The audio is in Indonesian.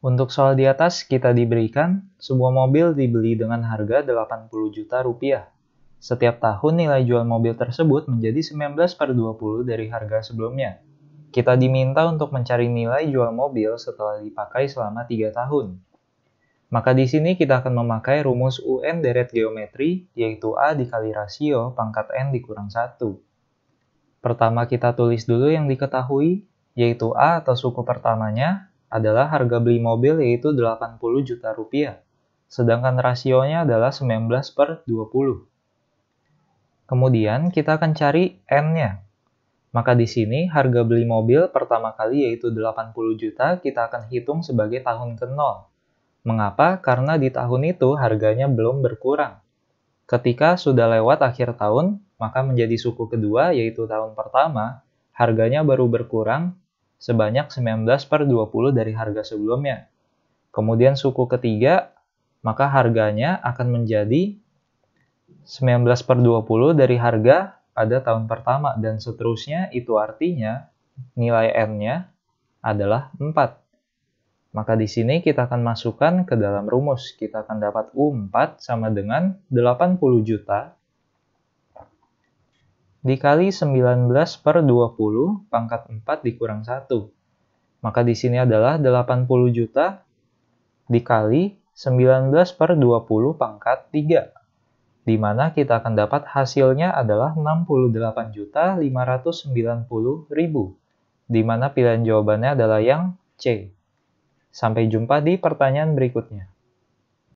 Untuk soal di atas, kita diberikan sebuah mobil dibeli dengan harga 80 juta rupiah. Setiap tahun nilai jual mobil tersebut menjadi 19 per 20 dari harga sebelumnya. Kita diminta untuk mencari nilai jual mobil setelah dipakai selama 3 tahun. Maka di sini kita akan memakai rumus UN deret geometri, yaitu A dikali rasio pangkat N dikurang 1. Pertama kita tulis dulu yang diketahui, yaitu A atau suku pertamanya, adalah harga beli mobil yaitu 80 juta rupiah, sedangkan rasionya adalah 19 per 20. Kemudian kita akan cari N-nya. Maka di sini harga beli mobil pertama kali yaitu 80 juta kita akan hitung sebagai tahun ke-0. Mengapa? Karena di tahun itu harganya belum berkurang. Ketika sudah lewat akhir tahun, maka menjadi suku kedua yaitu tahun pertama, harganya baru berkurang sebanyak 19 per 20 dari harga sebelumnya. Kemudian suku ketiga, maka harganya akan menjadi 19 per 20 dari harga pada tahun pertama dan seterusnya itu artinya nilai N-nya adalah 4. Maka di sini kita akan masukkan ke dalam rumus. Kita akan dapat U4 sama dengan 80 juta dikali 19 per 20 pangkat 4 dikurang 1. Maka di sini adalah 80 juta dikali 19 per 20 pangkat 3. Di mana kita akan dapat hasilnya adalah 68 juta 590 ribu. Di mana pilihan jawabannya adalah yang C. Sampai jumpa di pertanyaan berikutnya.